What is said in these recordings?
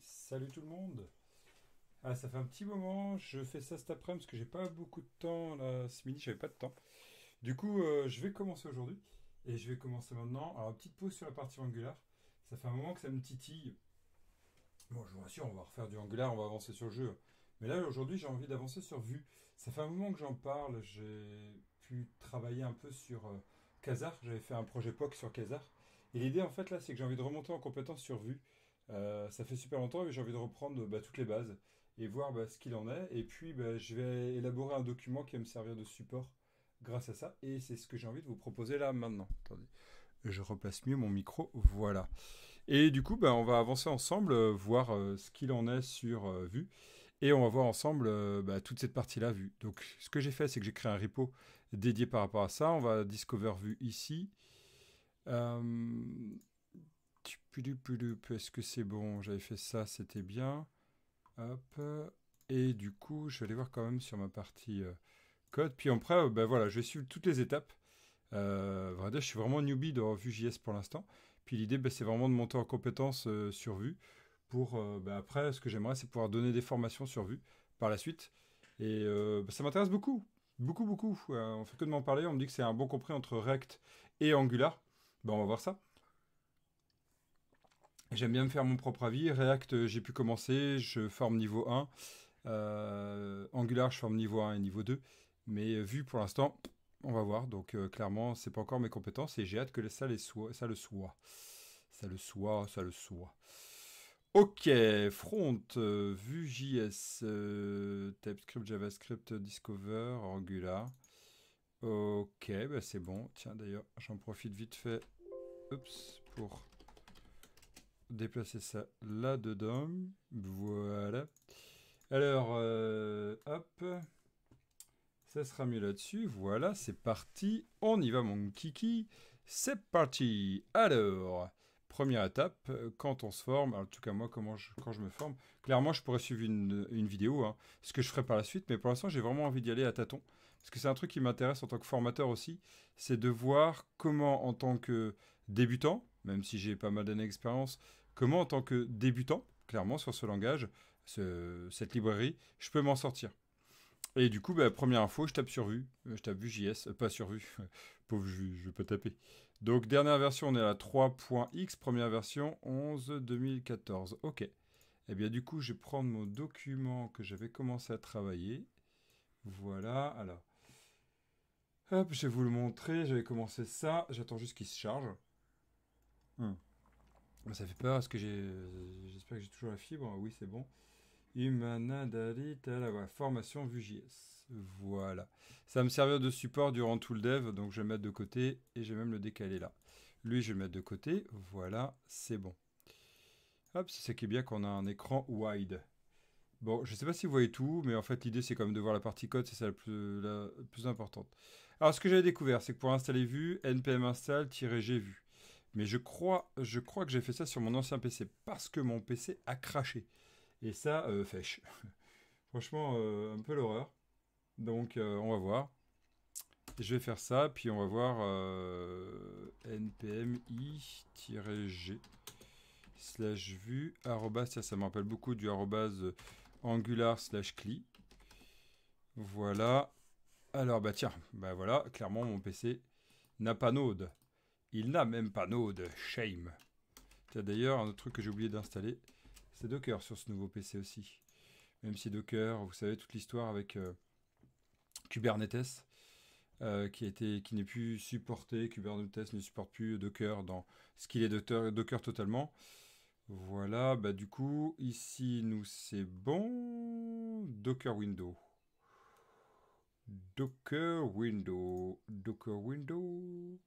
salut tout le monde Ah, ça fait un petit moment, je fais ça cet après-midi parce que j'ai pas beaucoup de temps, là, ce midi j'avais pas de temps. Du coup, euh, je vais commencer aujourd'hui, et je vais commencer maintenant. Alors, petite pause sur la partie Angular, ça fait un moment que ça me titille. Bon, je vous rassure, on va refaire du Angular, on va avancer sur le jeu. Mais là, aujourd'hui, j'ai envie d'avancer sur Vue. Ça fait un moment que j'en parle, j'ai pu travailler un peu sur Casar. Euh, j'avais fait un projet POC sur Kazar. Et l'idée, en fait, là, c'est que j'ai envie de remonter en compétence sur Vue. Euh, ça fait super longtemps et j'ai envie de reprendre bah, toutes les bases et voir bah, ce qu'il en est. Et puis, bah, je vais élaborer un document qui va me servir de support grâce à ça. Et c'est ce que j'ai envie de vous proposer là maintenant. Attendez, je replace mieux mon micro. Voilà. Et du coup, on va avancer ensemble, euh, voir euh, ce qu'il en est sur Vue. Et on va voir ensemble toute cette partie-là vue. Donc, ce que j'ai fait, c'est que j'ai créé un repo dédié par rapport à ça. On va Discover Vue ici. Est-ce que c'est bon J'avais fait ça, c'était bien. Hop. Et du coup, je vais aller voir quand même sur ma partie euh, code. Puis après, euh, ben voilà, je vais suivre toutes les étapes. Euh, je suis vraiment newbie dans Vue.js pour l'instant. Puis l'idée, ben, c'est vraiment de monter en compétences sur Vue. Pour ben après, ce que j'aimerais, c'est pouvoir donner des formations sur Vue par la suite. Et ben, ça m'intéresse beaucoup, beaucoup, beaucoup. on fait que de m'en parler. On me dit que c'est un bon compris entre React et Angular. Ben, on va voir ça. J'aime bien me faire mon propre avis. React, euh, j'ai pu commencer, je forme niveau 1. Euh, Angular, je forme niveau 1 et niveau 2. Mais euh, vu pour l'instant, on va voir. Donc clairement, clairement, n'est pas encore mes compétences et j'ai hâte que ça, le soit. Ça le soit, ça le soit. Ok, front, vue js, TypeScript, JavaScript, Discover, Angular. Ok, bah, c'est bon. Tiens, d'ailleurs, j'en profite vite fait Oups, pour déplacer ça là-dedans. Voilà. Alors, euh, hop. Ça sera mieux là-dessus. Voilà, c'est parti. On y va, mon kiki. C'est parti. Alors, première étape, quand on se forme, en tout cas moi, comment quand je me forme, clairement, je pourrais suivre une, une vidéo, hein, ce que je ferai par la suite, mais pour l'instant, j'ai vraiment envie d'y aller à tâtons. Parce que c'est un truc qui m'intéresse en tant que formateur aussi, c'est de voir comment, en tant que débutant, même si j'ai pas mal d'années d'expérience, Comment, en tant que débutant, clairement, sur ce langage, cette librairie, je peux m'en sortir et du coup, bah, première info, je tape sur Vue. Euh, je tape JS. Euh, pas sur Vue. Pauvre je je vais pas taper. Donc, dernière version, on est à 3.x. Première version, 11 2014. OK. eh bien, du coup, je vais prendre mon document que j'avais commencé à travailler. Voilà. Alors. Hop, je vais vous le montrer. J'avais commencé ça. J'attends juste qu'il se charge. Hum. Ah, ça fait peur, parce que j'ai. Euh, j'espère que j'ai toujours la fibre. Oui, c'est bon. la formation Vue.js. Voilà. Ça va me servir de support durant tout le dev, donc je vais le mettre de côté et je vais même le décaler là. Lui, je vais le mettre de côté. Voilà, c'est bon. Hop, c'est ce qui est bien qu'on a un écran wide. Bon, je ne sais pas si vous voyez tout, mais en fait, l'idée, c'est quand même de voir la partie code, c'est ça la plus, la plus importante. Alors, ce que j'avais découvert, c'est que pour installer Vue, npm install-gvue. Mais je crois, je crois que j'ai fait ça sur mon ancien PC parce que mon PC a craché. Et ça, euh, Franchement, euh, un peu l'horreur. Donc, euh, on va voir. Je vais faire ça, puis on va voir euh, npmi-g slash vue arrobas. Ça, ça me rappelle beaucoup du arrobase angular slash cli. Voilà. Alors, bah tiens, bah voilà, clairement, mon PC n'a pas Node. Il n'a même pas node, shame. a d'ailleurs, un autre truc que j'ai oublié d'installer, c'est Docker sur ce nouveau PC aussi. Même si Docker, vous savez, toute l'histoire avec euh, Kubernetes, euh, qui, n'est plus supporté, Kubernetes ne supporte plus Docker dans ce qu'il est Docker, Docker totalement. Voilà, bah du coup, ici, nous, c'est bon. Docker Window. Docker Window. Docker Window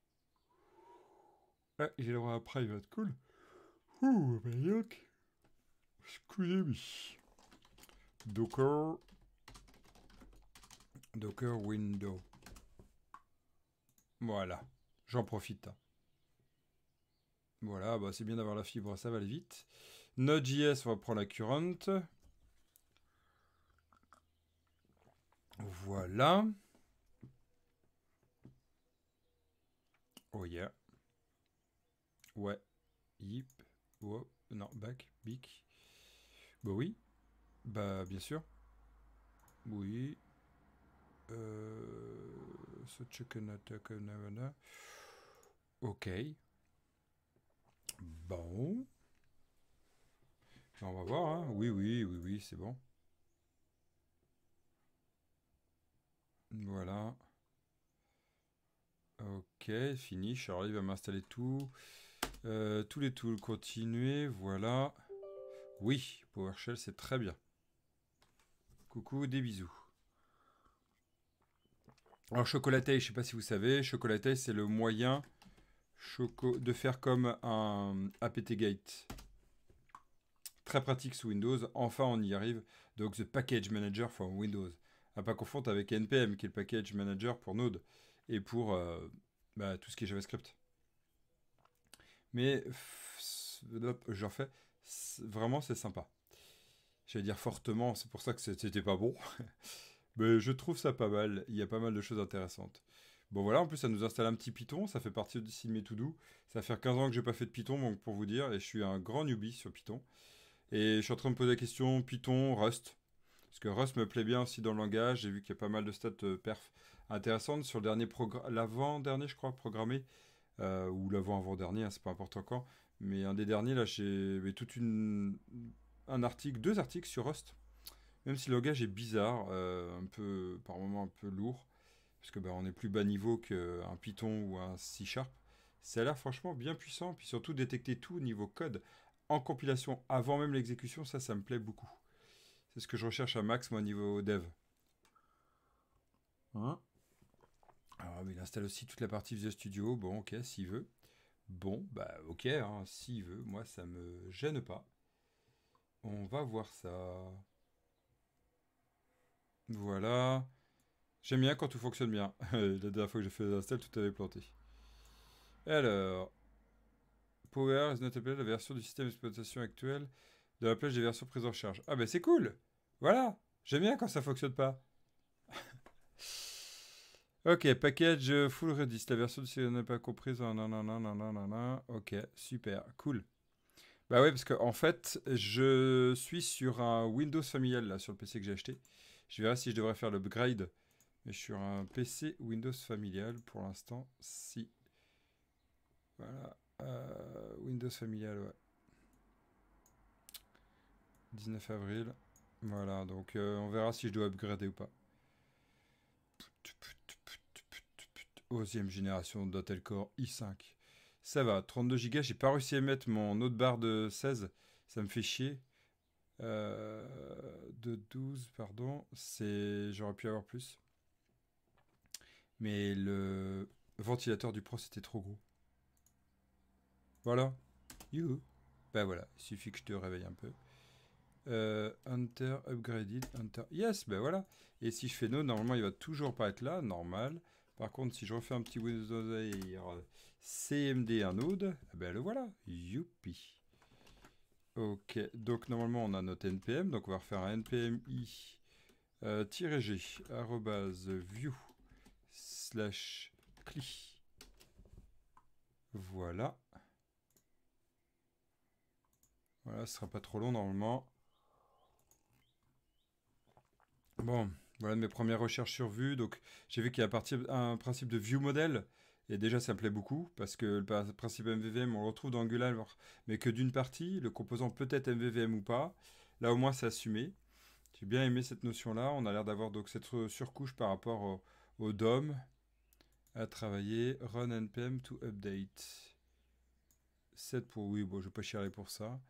j'ai le droit à private, cool. Ouh, bah Excusez-moi. Docker. Docker window. Voilà. J'en profite. Voilà, bah c'est bien d'avoir la fibre, ça va aller vite. Node.js, on va prendre la current. Voilà. Oh yeah. Ouais. Yip. Non, back. Bic. Bah oui. Bah bien sûr. Oui. Euh... chicken attack euh, Ok. Bon. On va voir, hein. Oui, oui, oui, oui, c'est bon. Voilà. Ok, fini. Alors, il va m'installer tout. Euh, tous les tools, continuer, voilà. Oui, PowerShell, c'est très bien. Coucou, des bisous. Alors, chocolaté, je ne sais pas si vous savez, chocolaté, c'est le moyen choco de faire comme un apt-gate. Très pratique sous Windows. Enfin, on y arrive. Donc, the package manager for Windows. À pas confondre avec NPM, qui est le package manager pour Node et pour euh, bah, tout ce qui est JavaScript. Mais j'en fais vraiment c'est sympa. J'allais dire fortement, c'est pour ça que c'était pas bon. Mais je trouve ça pas mal, il y a pas mal de choses intéressantes. Bon voilà, en plus ça nous installe un petit Python, ça fait partie de mes to do. Ça fait faire 15 ans que j'ai pas fait de Python, donc pour vous dire, et je suis un grand newbie sur Python. Et je suis en train de me poser la question Python, Rust. Parce que Rust me plaît bien aussi dans le langage, j'ai vu qu'il y a pas mal de stats euh, perf intéressantes sur le dernier l'avant-dernier je crois programmé. Euh, ou l'avant-avant-dernier, hein, c'est pas important quand. Mais un des derniers, là, j'ai toute une. Un article, deux articles sur Rust. Même si le langage est bizarre, euh, un peu, par moments un peu lourd, parce que ben, on est plus bas niveau qu'un Python ou un C Sharp, ça a l'air franchement bien puissant, puis surtout détecter tout au niveau code en compilation avant même l'exécution, ça, ça me plaît beaucoup. C'est ce que je recherche à max, moi, au niveau dev. Hein ah, il installe aussi toute la partie Visual Studio. Bon, ok, s'il veut. Bon, bah ok, hein, s'il veut, moi ça me gêne pas. On va voir ça. Voilà. J'aime bien quand tout fonctionne bien. la dernière fois que j'ai fait des tout avait planté. Alors, Power is not la version du système d'exploitation actuel de la plage des versions prises en charge. Ah ben c'est cool Voilà J'aime bien quand ça fonctionne pas. Ok, package euh, full Redis, la version si on n'a pas comprise, non, non, non, ok, super, cool. Bah ouais, parce que en fait, je suis sur un Windows familial, là, sur le PC que j'ai acheté. Je verrai si je devrais faire l'upgrade, mais je suis sur un PC Windows familial, pour l'instant, si. Voilà, euh, Windows familial, ouais. 19 avril, voilà, donc euh, on verra si je dois upgrader ou pas. 11 génération d'Intel Core i5. Ça va, 32 Go, j'ai pas réussi à mettre mon autre barre de 16, ça me fait chier. Euh, de 12, pardon, c'est j'aurais pu avoir plus. Mais le ventilateur du Pro, c'était trop gros. Voilà. You. Ben voilà, il suffit que je te réveille un peu. Euh, Hunter upgraded, Hunter. Yes, ben voilà. Et si je fais no, normalement il va toujours pas être là, normal. Par contre, si je refais un petit Windows CMD un node, eh ben le voilà, youpi. Ok, donc normalement on a notre npm, donc on va refaire un npm i euh, g arrobase view slash cli. Voilà. Voilà, ce sera pas trop long normalement. Bon, voilà mes premières recherches sur Vue. Donc, j'ai vu qu'il y a un principe de View Model. Et déjà, ça me plaît beaucoup parce que le principe MVVM, on le retrouve dans Angular, mais que d'une partie, le composant peut être MVVM ou pas. Là, au moins, c'est assumé. J'ai bien aimé cette notion-là. On a l'air d'avoir donc cette surcouche par rapport au, DOM à travailler. Run npm to update. 7 pour oui, bon, je vais pas chialer pour ça.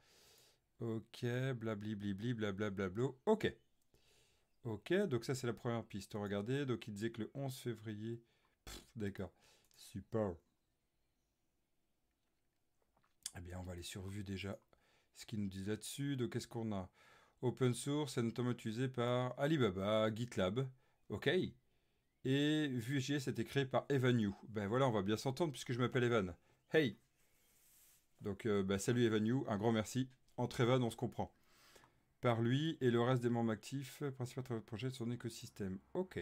Ok, bla blablabla. Ok. Ok, donc ça c'est la première piste. Regardez, donc il disait que le 11 février. D'accord, super. Eh bien, on va aller sur vue déjà ce qu'il nous dit là-dessus. Donc, qu'est-ce qu'on a Open source c'est notamment utilisé par Alibaba, GitLab. Ok. Et Vue.js a créé par Evan You. Ben voilà, on va bien s'entendre puisque je m'appelle Evan. Hey Donc, euh, ben, salut Evan You, un grand merci. Entre Evan, on se comprend par lui et le reste des membres actifs principalement de votre projet de son écosystème. Ok.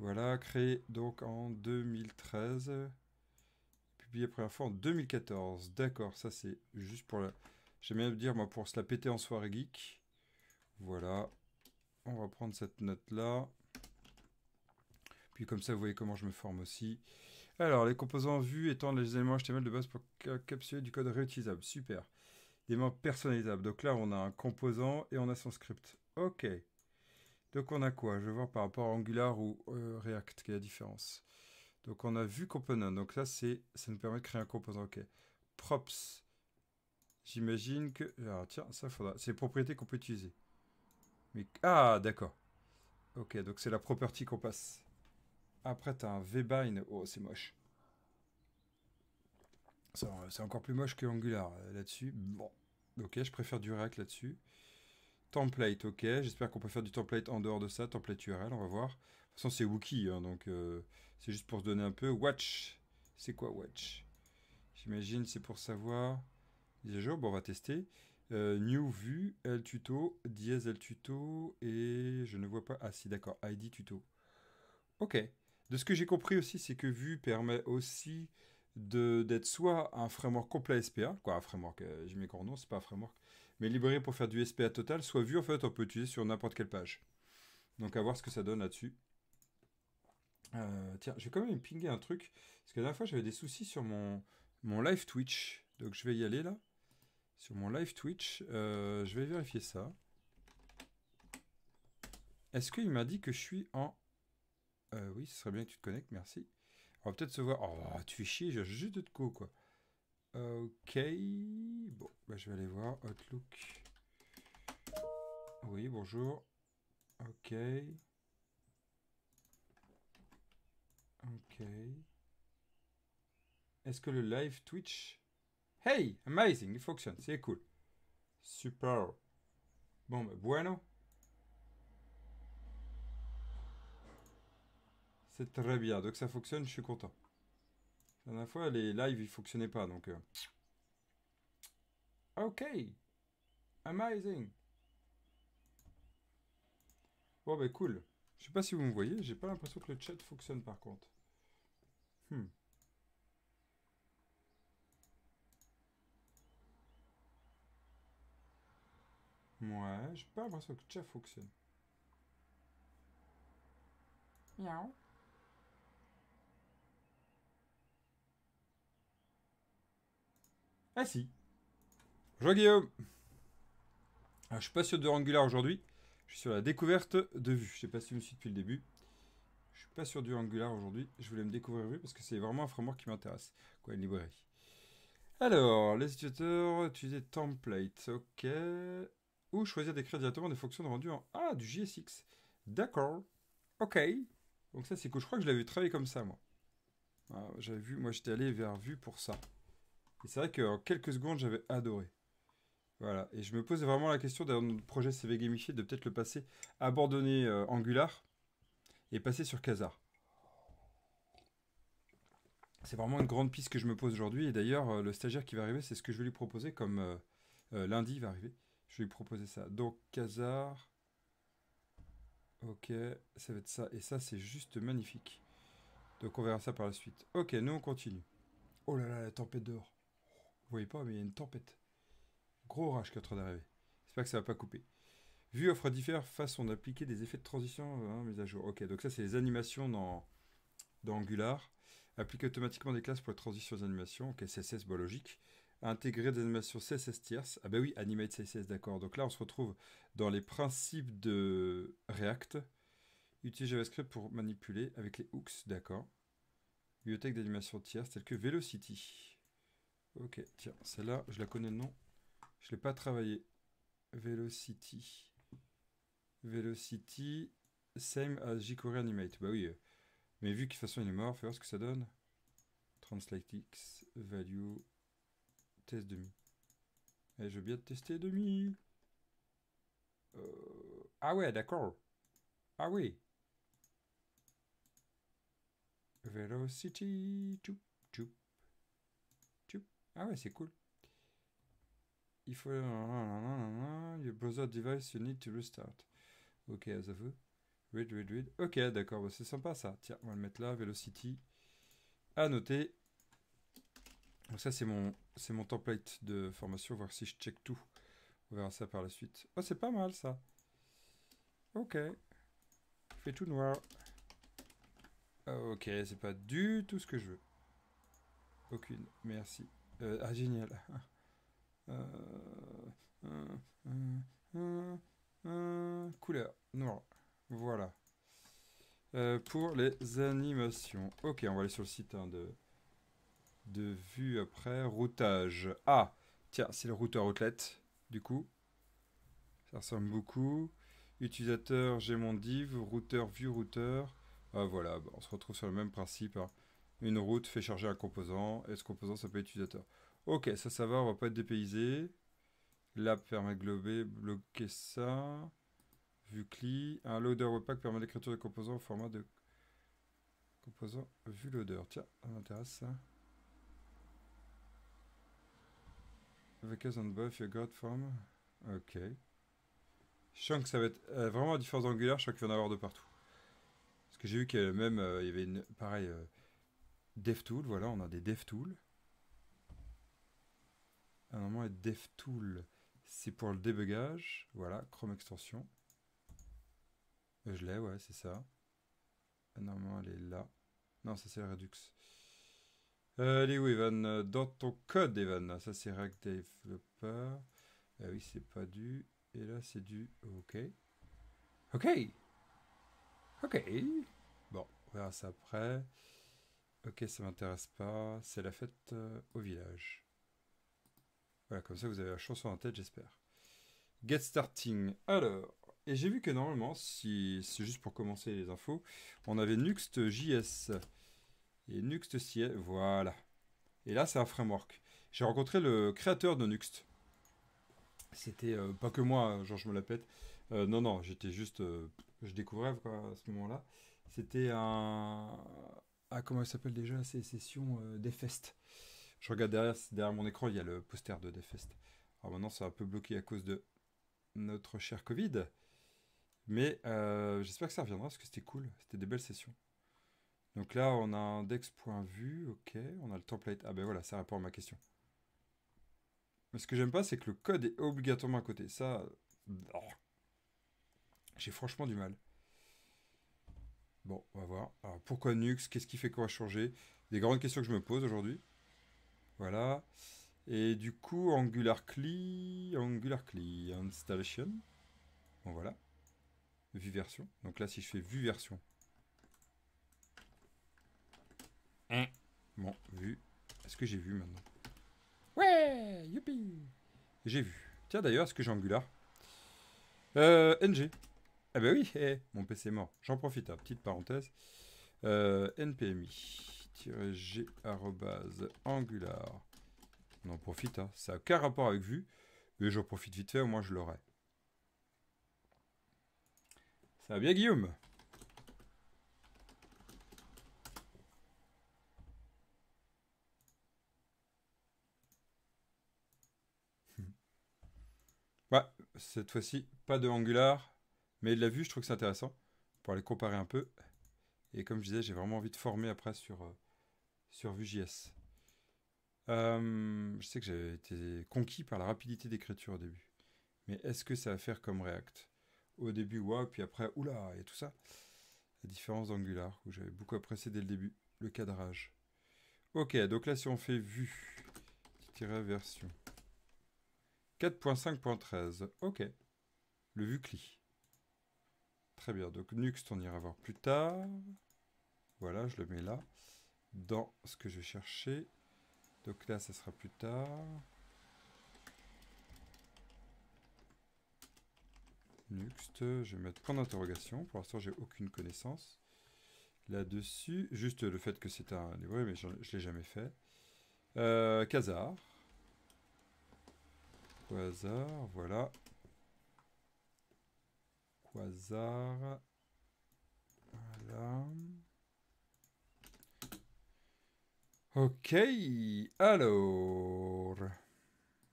Voilà, créé donc en 2013, publié la première fois en 2014. D'accord, ça c'est juste pour la... J'aime bien dire, moi, pour se la péter en soirée geek. Voilà, on va prendre cette note-là. Puis comme ça, vous voyez comment je me forme aussi. Alors, les composants vus étant les éléments HTML de base pour capturer du code réutilisable. Super des membres personnalisables. Donc là, on a un composant et on a son script. OK. Donc on a quoi Je vais voir par rapport à Angular ou euh, React, quelle est la différence. Donc on a vu component. Donc là c'est, ça nous permet de créer un composant. OK. Props. J'imagine que... Ah, tiens, ça faudra... C'est les propriétés qu'on peut utiliser. Mais... Ah, d'accord. OK, donc c'est la property qu'on passe. Après, as un vbind. Oh, c'est moche. Euh, c'est encore plus moche que Angular euh, là-dessus. Bon, ok, je préfère du React là-dessus. Template, ok. J'espère qu'on peut faire du template en dehors de ça. Template URL, on va voir. De toute façon, c'est Wookie, hein, donc euh, c'est juste pour se donner un peu. Watch, c'est quoi Watch J'imagine c'est pour savoir. Mise bon, on va tester. new Vue, L tuto, dièse L tuto, et je ne vois pas. Ah, si, d'accord, ID tuto. Ok. De ce que j'ai compris aussi, c'est que Vue permet aussi d'être soit un framework complet SPA, quoi, un framework, je j'ai mis nom, c'est pas un framework, mais libéré pour faire du SPA total, soit vu, en fait, on peut utiliser sur n'importe quelle page. Donc, à voir ce que ça donne là-dessus. Euh, tiens, je vais quand même pinguer un truc, parce que la dernière fois, j'avais des soucis sur mon, mon live Twitch, donc je vais y aller, là. Sur mon live Twitch, euh, je vais vérifier ça. Est-ce qu'il m'a dit que je suis en... Euh, oui, ce serait bien que tu te connectes, merci. On va peut-être se voir. Oh, bah, tu fais chier, j'ai juste de coups, quoi. Ok. Bon, bah, je vais aller voir. Outlook. Oui, bonjour. Ok. Ok. Est-ce que le live Twitch... Hey, amazing, il fonctionne, c'est cool. Super. Bon, bah, bueno. C'est très bien. Donc ça fonctionne, je suis content. La dernière fois, les lives, ils fonctionnaient pas, donc... Euh. Ok. Amazing. Bon, bah cool. Je sais pas si vous me voyez, j'ai pas l'impression que le chat fonctionne par contre. Hmm. Ouais, j'ai pas l'impression que le chat fonctionne. Miaou. Ah si. Bonjour Guillaume. Alors, ah, je suis pas sûr de Angular aujourd'hui. Je suis sur la découverte de vue. Je sais pas si je me suis depuis le début. Je suis pas sur du Angular aujourd'hui. Je voulais me découvrir vue parce que c'est vraiment un framework qui m'intéresse. Quoi, une librairie. Alors, les utilisateurs utiliser template. Ok. Ou choisir d'écrire directement des fonctions de rendu en. Ah, du JSX. D'accord. Ok. Donc ça, c'est que cool. je crois que je l'avais travaillé comme ça, moi. Ah, j'avais vu, moi j'étais allé vers vue pour ça. Et c'est vrai qu'en quelques secondes, j'avais adoré. Voilà. Et je me posais vraiment la question d'un notre projet CV Gamified de peut-être le passer, abandonner euh, Angular et passer sur Kazar. C'est vraiment une grande piste que je me pose aujourd'hui. Et d'ailleurs, euh, le stagiaire qui va arriver, c'est ce que je vais lui proposer comme euh, lundi va arriver. Je vais lui proposer ça. Donc Kazar. Ok, ça va être ça. Et ça, c'est juste magnifique. Donc on verra ça par la suite. Ok, nous on continue. Oh là là, la tempête dehors voyez pas, mais il y a une tempête. Gros rage' qui est en train d'arriver. J'espère que ça va pas couper. Vue offre face façons d'appliquer des effets de transition, hein, mise à jour. Ok, donc ça c'est les animations dans, dans Angular. Appliquer automatiquement des classes pour les transitions aux animations. Ok, CSS, logique. Intégrer des animations CSS tierces. Ah bah ben oui, animate CSS, d'accord. Donc là on se retrouve dans les principes de React. Utiliser JavaScript pour manipuler avec les hooks, d'accord. Bibliothèque d'animation tierce telles que Velocity. Ok, tiens, celle-là, je la connais le nom. Je ne l'ai pas travaillé. Velocity. Velocity, same as jQuery Animate. Bah oui, euh. mais vu qu'il façon est mort, fais voir ce que ça donne. Translate X, value, test demi. Et eh, je veux bien tester demi. Euh, ah ouais, d'accord. Ah oui. Velocity ah ouais, c'est cool. Il faut... Your browser device, you need to restart. Ok, as a Read, read, read. Ok, d'accord, bah, c'est sympa ça. Tiens, on va le mettre là, Velocity. À noter. Donc ça, c'est mon, mon template de formation, voir si je check tout. On verra ça par la suite. Oh, c'est pas mal ça. Ok. Fait tout noir. Ah, ok, c'est pas du tout ce que je veux. Aucune. Merci. Euh, ah, génial. Euh, euh, couleur noire. Voilà. pour les animations. Ok, on va aller sur le site hein, de, de vue après. Routage. Ah, tiens, c'est le routeur outlet, du coup. Ça ressemble beaucoup. Utilisateur, j'ai mon div, routeur, vue, routeur. Ah, voilà, bah, on se retrouve sur le même principe. Hein une route fait charger un composant, et ce composant s'appelle utilisateur. Ok, ça, ça va, on va pas être dépaysé. L'app permet de glober, bloquer ça. Vue-cli, Un loader webpack permet l'écriture de composants au format de composant loader. Tiens, ça m'intéresse ça. on buff your god form. Ok. Je sens que ça va être euh, vraiment à différence d'Angular, je crois qu'il va y en avoir de partout. Parce que j'ai vu qu'il y avait même, euh, il y avait une, pareil, euh, DevTool, voilà, on a des DevTools. Normalement, DevTool, c'est pour le débogage. Voilà, Chrome extension. Euh, je l'ai, ouais, c'est ça. Ah Normalement, elle est là. Non, ça c'est Redux. Elle euh, est où, Evan Dans ton code, Evan. Ça, c'est React Developer. Ah oui, c'est pas du. Et là, c'est du. Ok. Ok Ok Bon, on verra ça après. Ok, ça m'intéresse pas. C'est la fête euh, au village. Voilà, comme ça vous avez la chanson en tête, j'espère. Get starting. Alors, et j'ai vu que normalement, si c'est juste pour commencer les infos, on avait Nuxt.js et Nuxt.js, voilà. Et là, c'est un framework. J'ai rencontré le créateur de Nuxt. C'était euh, pas que moi, hein, genre je me la pète. Euh, non, non, j'étais juste, je découvrais à ce moment-là. C'était un ah, comment elle s'appelle déjà ces sessions euh, des Je regarde derrière, derrière mon écran, il y a le poster de Defest. Alors maintenant, c'est un peu bloqué à cause de notre cher Covid. Mais euh, j'espère que ça reviendra parce que c'était cool. C'était des belles sessions. Donc là, on a un dex point Ok, on a le template. Ah ben voilà, ça répond à ma question. Mais ce que j'aime pas, c'est que le code est obligatoirement à côté. Ça, oh, j'ai franchement du mal. Bon, on va voir. pourquoi Nux Qu'est-ce qui fait qu'on va changer Des grandes questions que je me pose aujourd'hui. Voilà. Et du coup, Angular Cli, Angular Cli Installation. Bon, voilà. Vue version. Donc là, si je fais vue version. Hein. bon, vue. Est-ce que j'ai vu maintenant Ouais Youpi J'ai vu. Tiens, d'ailleurs, est-ce que j'ai Angular euh, NG. Eh bah oui, eh, mon PC est mort. J'en profite, hein, petite parenthèse. Euh, NPMI-G angular. On en profite, hein. ça n'a aucun rapport avec Vue. Mais j'en profite vite fait, au moins je l'aurai. Ça va bien Guillaume hmm. Ouais, cette fois-ci, pas de Angular, mais la vue, je trouve que c'est intéressant pour aller comparer un peu. Et comme je disais, j'ai vraiment envie de former après sur, euh, sur Vue.js. Euh, je sais que j'ai été conquis par la rapidité d'écriture au début. Mais est-ce que ça va faire comme React Au début, waouh, puis après, oula, et tout ça. La différence d'Angular, où j'avais beaucoup apprécié dès le début, le cadrage. Ok, donc là, si on fait vue-version 4.5.13, ok, le vue-cli. Très bien, donc Nuxt, on ira voir plus tard. Voilà, je le mets là, dans ce que je vais chercher, Donc là, ça sera plus tard. Nuxt, je vais mettre point d'interrogation. Pour l'instant, j'ai aucune connaissance là-dessus. Juste le fait que c'est un livret, mais je ne l'ai jamais fait. Casar, euh, Casar, voilà. Ok, alors.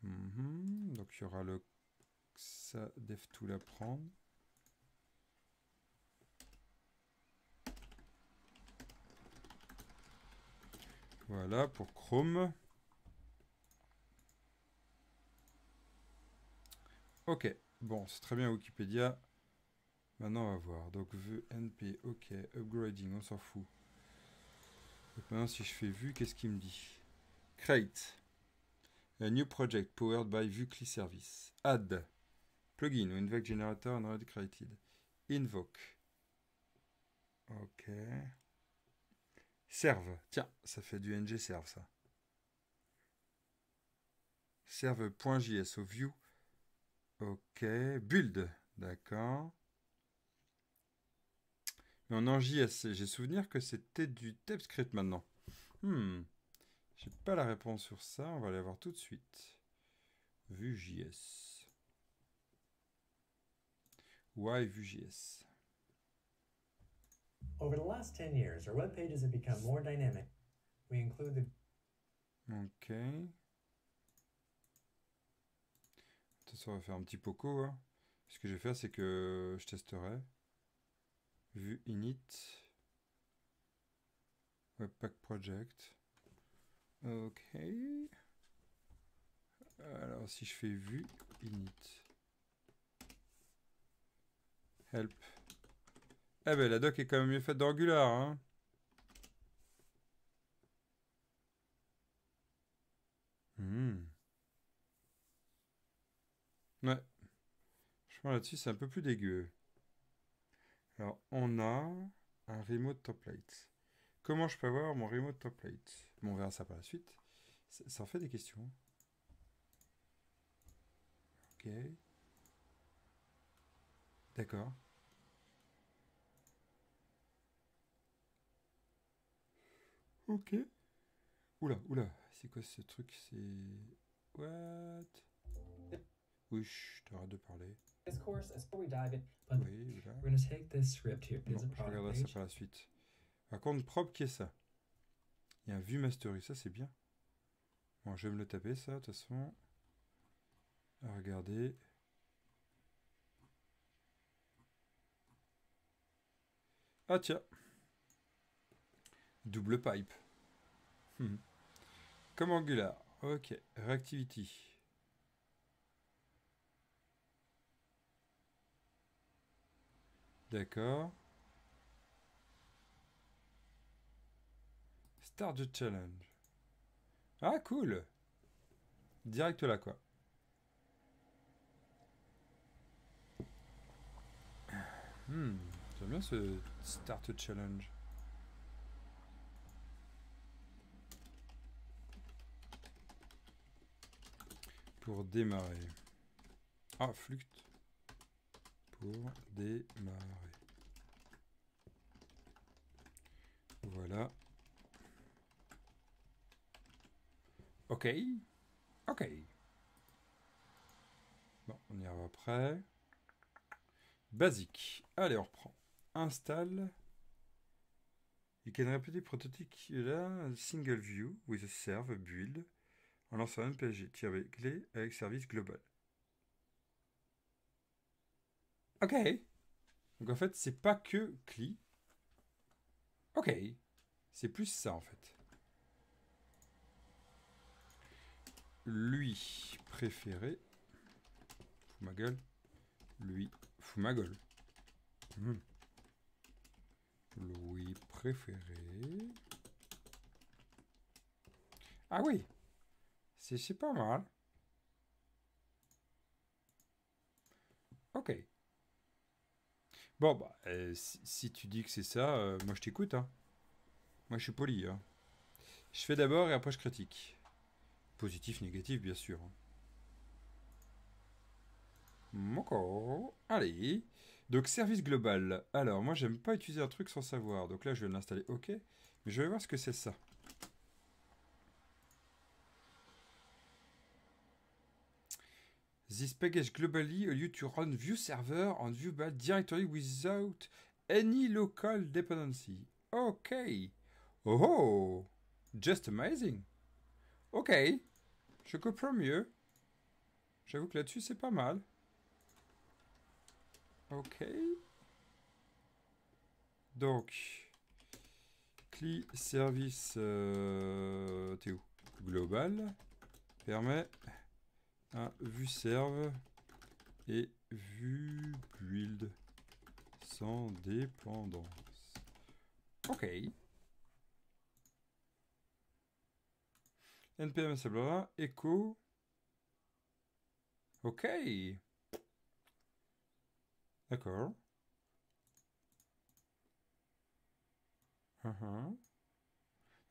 Mhm, donc il y aura le ça dev tout la prendre. Voilà pour Chrome. Ok, bon, c'est très bien Wikipédia. Maintenant, on va voir. Donc, vue NP, ok. Upgrading, on s'en fout. maintenant, si je fais vue, qu'est-ce qu'il me dit Create. A new project powered by vue Vucli Service. Add. Plugin ou invoke generator and already created. Invoke. Ok. Serve. Tiens, ça fait du ng serve, ça. Serve.js au view. Ok. Build. D'accord. Mais en JS, j'ai souvenir que c'était du TypeScript maintenant. Hmm. J'ai pas la réponse sur ça, on va aller voir tout de suite. Vue JS. Why Vue JS? Over the last 10 years, our have become more dynamic. We include the Ça, on va faire un petit poco. Hein. Ce que je vais faire, c'est que je testerai vue init, webpack project. Ok. Alors si je fais vue init, help. Eh ben la doc est quand même mieux faite d'Angular. Hein hmm. Ouais. Je pense là-dessus c'est un peu plus dégueu. Alors, on a un remote top template. Comment je peux avoir mon remote template bon, On verra ça par la suite. Ça, en fait des questions. Ok. D'accord. Ok. Oula, oula, c'est quoi ce truc C'est... What Oui, t'arrête de parler course we dive oui, we're gonna take this script here. je regarderai ça par la suite. Un compte propre qui est ça. Il y a un view mastery, ça c'est bien. Bon, je vais me le taper ça, de toute façon. Regardez. Ah tiens. Double pipe. Hmm. Comme Angular. Ok. Reactivity. D'accord. Start the challenge. Ah, cool Direct là, quoi. Hmm, j'aime bien ce Start Challenge. Pour démarrer. Ah, flûte démarrer. Voilà. Ok. Ok. Bon, on y après. Basique. Allez, on reprend. Installe. You can prototypes prototype là, single view with a serve build en lançant un PG tiré clé avec service global. Ok. Donc en fait, c'est pas que CLI. Ok. C'est plus ça en fait. Lui préféré. Fous ma gueule. Lui. Fous ma gueule. Hmm. Lui préféré. Ah oui. C'est pas mal. Ok. Bon, bah, euh, si, tu dis que c'est ça, euh, moi je t'écoute. Hein. Moi je suis poli. Hein. Je fais d'abord et après je critique. Positif, négatif, bien sûr. Hein. corps. Allez. Donc, service global. Alors, moi, j'aime pas utiliser un truc sans savoir. Donc là, je vais l'installer. OK. Mais je vais voir ce que c'est ça. this package globally allows you to run Vue Server on viewbot Directory without any local dependency. Okay. Oh, just amazing. Ok, je comprends mieux. J'avoue que là-dessus, c'est pas mal. Ok. Donc, CLI service, euh, Global permet à ah, vue serve et vue build sans dépendance. Ok. NPM, c'est Echo. Ok. D'accord. Uh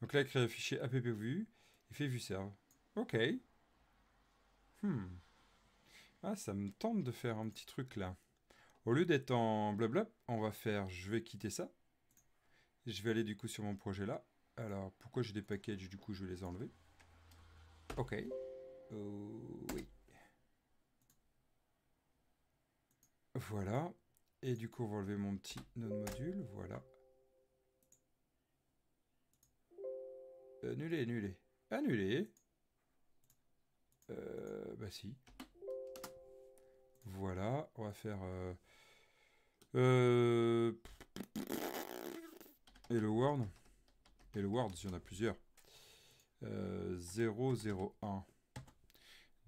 Donc là, il crée un fichier appvue, et fait vue serve. Ok. Hmm. Ah, ça me tente de faire un petit truc là. Au lieu d'être en blabla, on va faire je vais quitter ça. Je vais aller du coup sur mon projet là. Alors, pourquoi j'ai des packages Du coup, je vais les enlever. Ok. Euh, oui. Voilà. Et du coup, on va enlever mon petit node module. Voilà. Annuler, euh, annuler. Annuler. Euh, bah si. Voilà, on va faire... Euh, euh, hello World. Hello World, il y en a plusieurs. 001.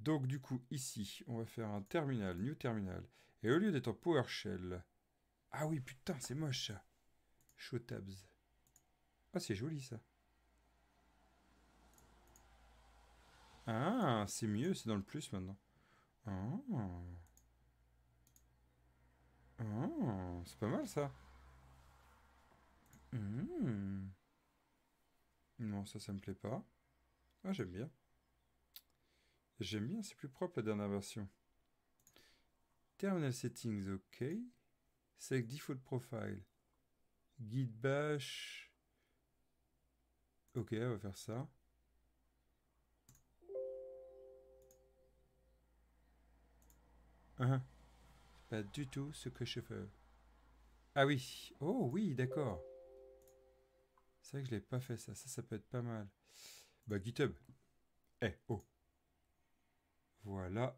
Donc du coup, ici, on va faire un terminal, new terminal. Et au lieu d'être en PowerShell... Ah oui, putain, c'est moche. Show tabs. Ah, c'est joli ça. Ah, c'est mieux, c'est dans le plus maintenant. Ah. Ah, c'est pas mal ça. Hmm. Non, ça, ça me plaît pas. Ah, j'aime bien. J'aime bien, c'est plus propre la dernière version. Terminal settings, ok. Select default profile. Guide bash. Ok, on va faire ça. c'est uh-huh. Pas du tout ce que je fais Ah oui. Oh oui, d'accord. C'est vrai que je l'ai pas fait ça. Ça, ça peut être pas mal. Bah GitHub. Eh, oh. Voilà.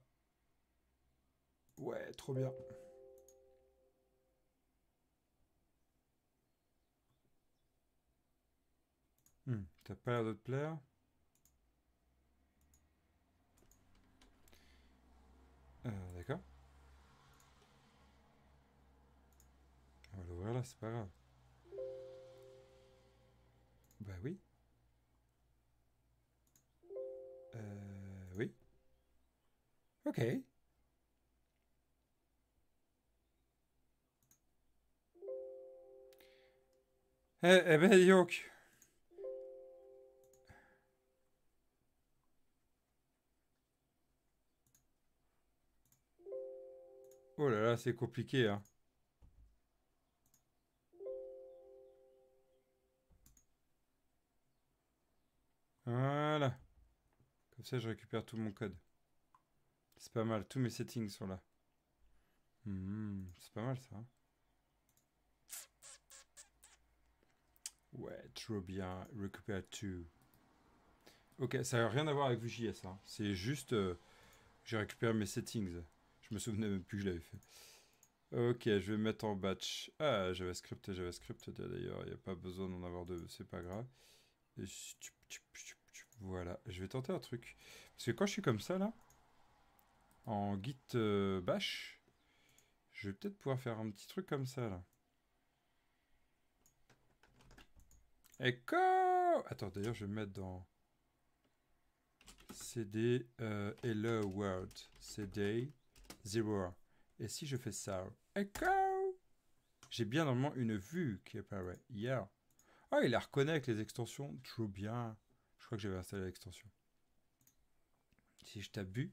Ouais, trop bien. Hmm, T'as pas l'air de te plaire. Euh, d'accord. voilà, c'est pas grave. Bah oui. Euh, oui. Ok. Eh, eh ben, dis Oh là là, c'est compliqué, hein. Voilà. Comme ça, je récupère tout mon code. C'est pas mal, tous mes settings sont là. Hmm, c'est pas mal ça. Hein. Ouais, trop bien, récupère tout. Ok, ça n'a rien à voir avec VJS. Hein. c'est juste... Euh, j'ai récupéré mes settings. Je me souvenais même plus que je l'avais fait. Ok, je vais mettre en batch. Ah, JavaScript, JavaScript, d'ailleurs, il n'y a pas besoin d'en avoir deux, c'est pas grave. Et voilà, je vais tenter un truc. Parce que quand je suis comme ça, là, en git euh, bash, je vais peut-être pouvoir faire un petit truc comme ça, là. Echo Attends, d'ailleurs, je vais mettre dans... CD euh, Hello World. CD 0. Et si je fais ça Echo J'ai bien normalement une vue qui apparaît. Yeah. Ah, il la reconnaît avec les extensions. Trop bien. Je crois que j'avais installé l'extension. Si je tape bu.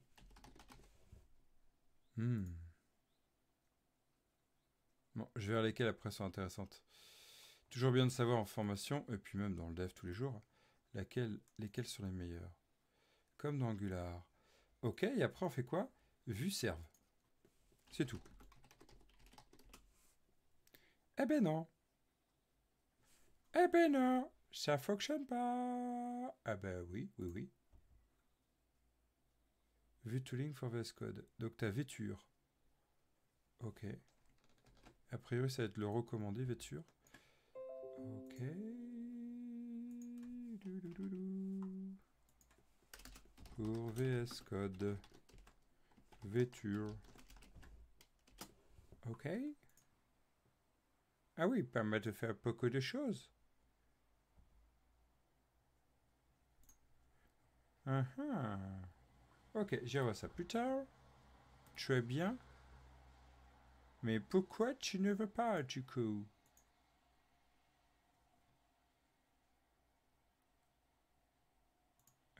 Hmm. Bon, je vers lesquelles après sont intéressantes. Toujours bien de savoir en formation, et puis même dans le dev tous les jours, laquelle, lesquelles sont les meilleures. Comme dans Angular. Ok, et après on fait quoi Vue serve. C'est tout. Eh ben non eh ben non, ça fonctionne pas. Ah ben oui, oui, oui. VTooling tooling for VS Code. Donc ta Vêture. Ok. A priori, ça va être le recommandé, Vêture. Ok. Pour VS Code. Vêture. Ok. Ah oui, permet de faire beaucoup de choses. Uh Ok, j'irai ça plus tard. Très bien. Mais pourquoi tu ne veux pas du coup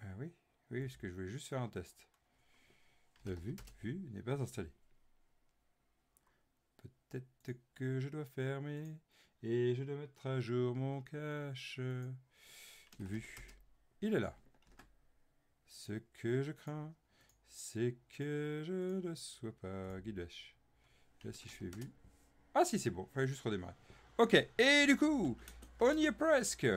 Ah oui, oui, parce que je voulais juste faire un test. La vue, vue n'est pas installée. Peut-être que je dois fermer et je dois mettre à jour mon cache. Vue. Il est là. Ce que je crains, c'est que je ne sois pas Guidesh. Là, si je fais vu... Ah si, c'est bon. Fallait juste redémarrer. Ok. Et du coup, on y est presque.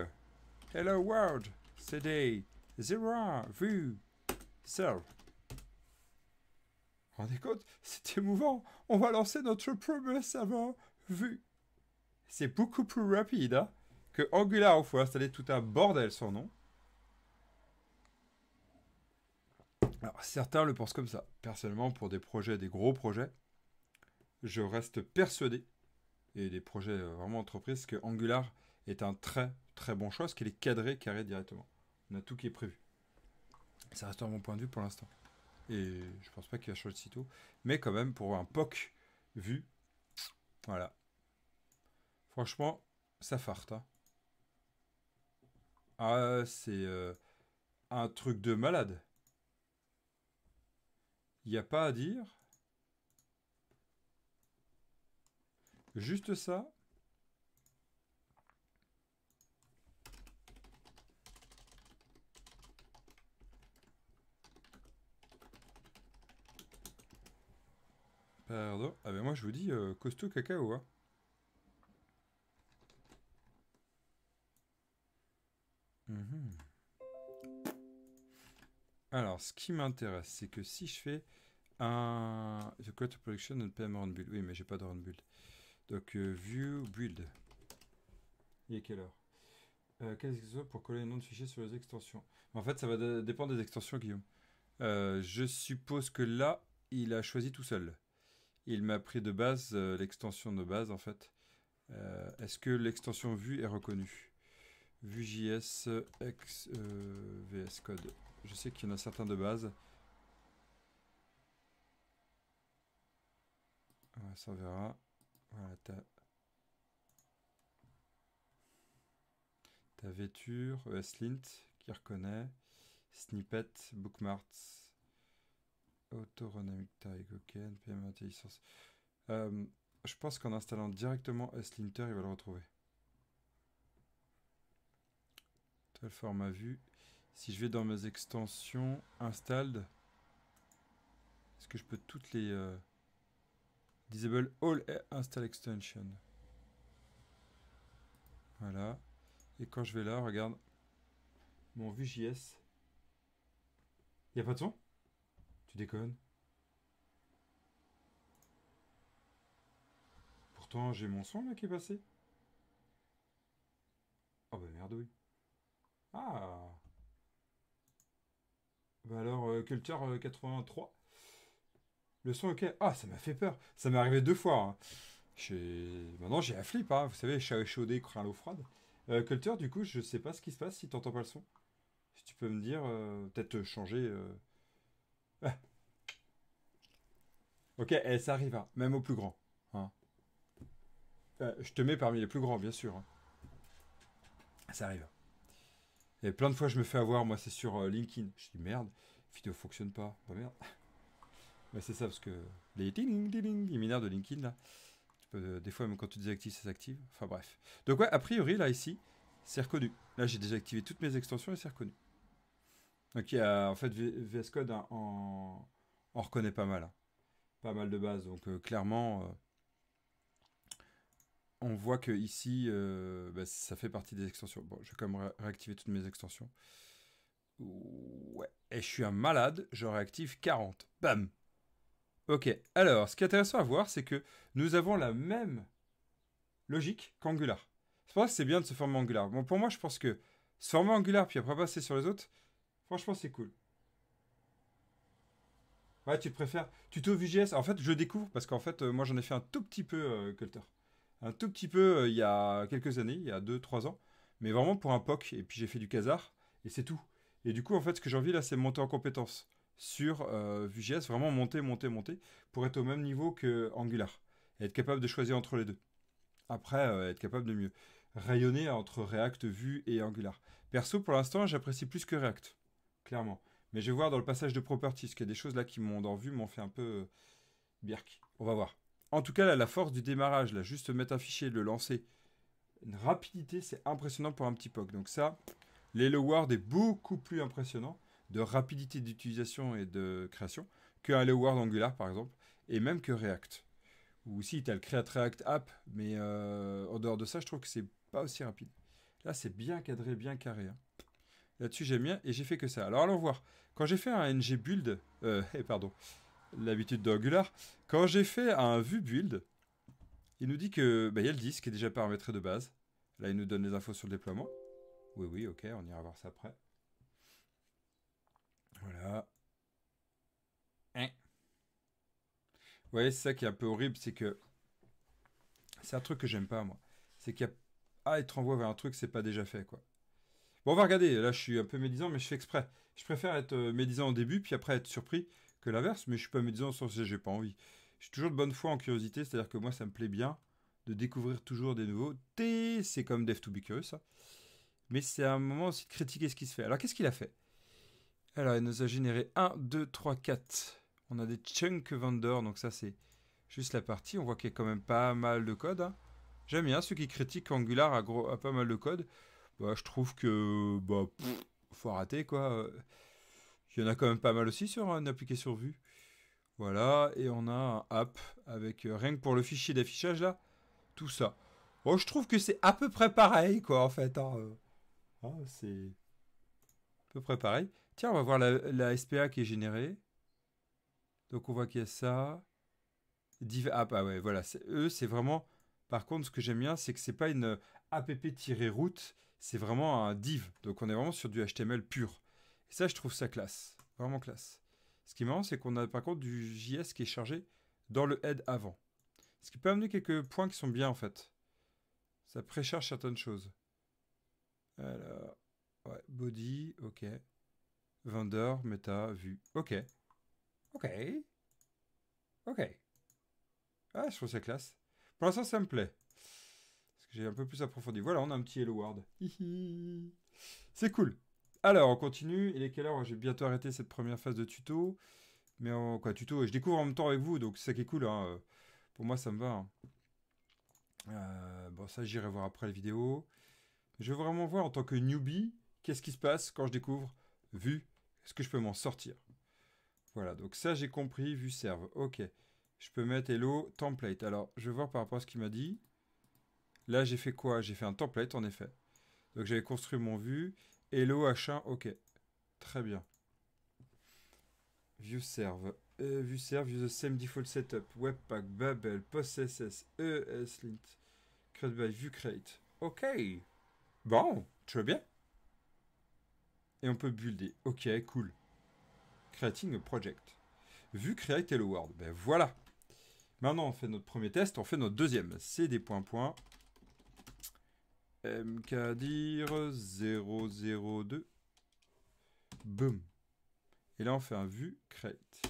Hello world. CD. 01. Vue. Serve. Rendez compte, c'est émouvant. On va lancer notre premier serveur vue. C'est beaucoup plus rapide hein, que Angular où faut installer tout un bordel sans nom. Alors, certains le pensent comme ça. Personnellement, pour des projets, des gros projets, je reste persuadé, et des projets euh, vraiment entreprises, que Angular est un très très bon choix, parce qu'il est cadré, carré directement. On a tout qui est prévu. Ça reste à mon point de vue pour l'instant. Et je pense pas qu'il va changer tôt. Mais quand même, pour un POC vu, voilà. Franchement, ça farte. Hein. Ah, c'est euh, un truc de malade. Il n'y a pas à dire. Juste ça. Pardon. Ah ben moi je vous dis euh, costaud cacao. Hein. Mhm. Alors, ce qui m'intéresse, c'est que si je fais un the production and PM run build, oui, mais j'ai pas de run build. Donc, euh, view build. Il est quelle heure euh, qu'il faut pour coller le nom de fichier sur les extensions En fait, ça va dépendre des extensions, Guillaume. Euh, je suppose que là, il a choisi tout seul. Il m'a pris de base euh, l'extension de base, en fait. Est-ce que l'extension vue est reconnue Vue.js ex e VS Code. Je sais qu'il y en a certains de base. ça verra. Voilà, ta... Ta vêture, Eslint euh, qui reconnaît. Snippet, Bookmart. Autorun, Tag, ok, Intelligence. Euh, je pense qu'en installant directement ESLinter, il va le retrouver. Tel format vue. Si je vais dans mes extensions, installed, est-ce que je peux toutes les... Euh, disable all e-, install extension. Voilà. Et quand je vais là, regarde, mon Vue.js. Il a pas de son Tu déconnes Pourtant, j'ai mon son là qui est passé. Oh bah oui. Ah bah alors, euh, Culture 83. Euh, le son, ok. Ah, ça m'a fait peur. Ça m'est arrivé deux fois. Hein. Maintenant, j'ai la flip. Hein. Vous savez, et craint crin l'eau froide. Euh, Culture, du coup, je ne sais pas ce qui se passe si tu n'entends pas le son. Si tu peux me dire, peut-être changer. Ah. Ok, eh, ça arrive, hein. même au plus grand. je te mets parmi les plus grands, bien sûr. Ça arrive. Et plein de fois, je me fais avoir, moi, c'est sur euh, LinkedIn. Je dis merde, vidéo fonctionne pas. pas oh, merde. Mais c'est ça, parce que les ding de LinkedIn, là. Euh, des fois, même quand tu désactives, ça s'active. Enfin bref. Donc, ouais, a priori, là, ici, c'est reconnu. Là, j'ai désactivé toutes mes extensions et c'est reconnu. Donc, il y a, en fait, VS Code, hein, en... on reconnaît pas mal. Hein. Pas mal de bases. Donc, euh, clairement on voit que ici, euh, bah, ça fait partie des extensions. Bon, je vais quand même réactiver toutes mes extensions. Ouais. Et je suis un malade, je réactive 40. Bam Ok, alors, ce qui est intéressant à voir, c'est que nous avons la même logique qu'Angular. C'est pour ça que c'est bien de se former Angular. Bon, pour moi, je pense que se former Angular, puis après passer sur les autres, franchement, c'est cool. Ouais, tu préfères tuto VGS. En fait, je découvre parce qu'en fait, euh, moi, j'en ai fait un tout petit peu, euh, un tout petit peu euh, il y a quelques années, il y a 2-3 ans, mais vraiment pour un POC. Et puis j'ai fait du Casar et c'est tout. Et du coup, en fait, ce que j'ai envie là, c'est monter en compétences sur euh, Vue.js, vraiment monter, monter, monter, pour être au même niveau que Angular, et être capable de choisir entre les deux. Après, euh, être capable de mieux rayonner entre React, Vue et Angular. Perso, pour l'instant, j'apprécie plus que React, clairement. Mais je vais voir dans le passage de Properties, qu'il y a des choses là qui m'ont dans Vue, m'ont fait un peu euh, birk. On va voir. En tout cas, là, la force du démarrage, là, juste mettre un fichier, le lancer, une rapidité, c'est impressionnant pour un petit POC. Donc ça, l'Hello World est beaucoup plus impressionnant de rapidité d'utilisation et de création qu'un Hello World Angular, par exemple, et même que React. Ou si tu as le Create React App, mais euh, en dehors de ça, je trouve que c'est pas aussi rapide. Là, c'est bien cadré, bien carré. Hein. Là-dessus, j'aime bien et j'ai fait que ça. Alors, allons voir. Quand j'ai fait un ng build, euh, pardon, l'habitude d'Angular. Quand j'ai fait un vue build, il nous dit que bah, y a le disque qui est déjà paramétré de base. Là, il nous donne les infos sur le déploiement. Oui, oui, ok, on ira voir ça après. Voilà. Hein. Eh. voyez, c'est ça qui est un peu horrible, c'est que c'est un truc que j'aime pas moi. C'est qu'il y a ah, il te vers un truc c'est pas déjà fait quoi. Bon, on va regarder. Là, je suis un peu médisant, mais je fais exprès. Je préfère être euh, médisant au début, puis après être surpris, l'inverse, mais je suis pas médisant sur ça, j'ai pas envie. Je suis toujours de bonne foi en curiosité, c'est-à-dire que moi, ça me plaît bien de découvrir toujours des nouveaux T. C'est comme Dev to Be Curious, hein. Mais c'est un moment aussi de critiquer ce qui se fait. Alors, qu'est-ce qu'il a fait Alors, il nous a généré 1, 2, 3, 4. On a des chunk vendors, donc ça, c'est juste la partie. On voit qu'il y a quand même pas mal de code. Hein. J'aime bien ceux qui critiquent Angular à, pas mal de code. Bah, je trouve que bah, faut rater quoi. Il y en a quand même pas mal aussi sur euh, une sur vue. Voilà, et on a un app avec euh, rien que pour le fichier d'affichage là, tout ça. oh je trouve que c'est à peu près pareil quoi en fait. Hein, euh. ah, c'est à peu près pareil. Tiens, on va voir la, SPA qui est générée. Donc on voit qu'il y a ça. Div app, ah bah ouais, voilà. Eux, c'est vraiment. Par contre, ce que j'aime bien, c'est que c'est pas une app-route, c'est vraiment un div. Donc on est vraiment sur du HTML pur ça, je trouve ça classe. Vraiment classe. Ce qui est marrant, c'est qu'on a par contre du JS qui est chargé dans le head avant. Ce qui peut amener quelques points qui sont bien en fait. Ça précharge certaines choses. Alors, ouais, body, ok. Vendeur, meta, vue, ok. Ok. Ok. Ah, je trouve ça classe. Pour l'instant, ça me plaît. Parce que j'ai un peu plus approfondi. Voilà, on a un petit Hello World. C'est cool. Alors, on continue. Il est quelle heure J'ai bientôt arrêté cette première phase de tuto. Mais en, quoi, tuto, je découvre en même temps avec vous, donc c'est ça qui est cool. Hein. Pour moi, ça me va. Hein. Euh, bon, ça, j'irai voir après la vidéo. Je veux vraiment voir en tant que newbie, qu'est-ce qui se passe quand je découvre vue. Est-ce que je peux m'en sortir Voilà, donc ça, j'ai compris. Vue serve. Ok. Je peux mettre hello template. Alors, je vais voir par rapport à ce qu'il m'a dit. Là, j'ai fait quoi J'ai fait un template, en effet. Donc, j'avais construit mon vue. Hello H1, ok. Très bien. View serve. Euh, Vue serve, use the same default setup. Webpack, Babel, PostSS, ESLint, create by view create. Ok. Bon, tu vois bien. Et on peut builder. Ok, cool. Creating a project. View create hello world. Ben voilà. Maintenant, on fait notre premier test, on fait notre deuxième. C'est des points mkdir 002. Boom. Et là, on fait un vue create.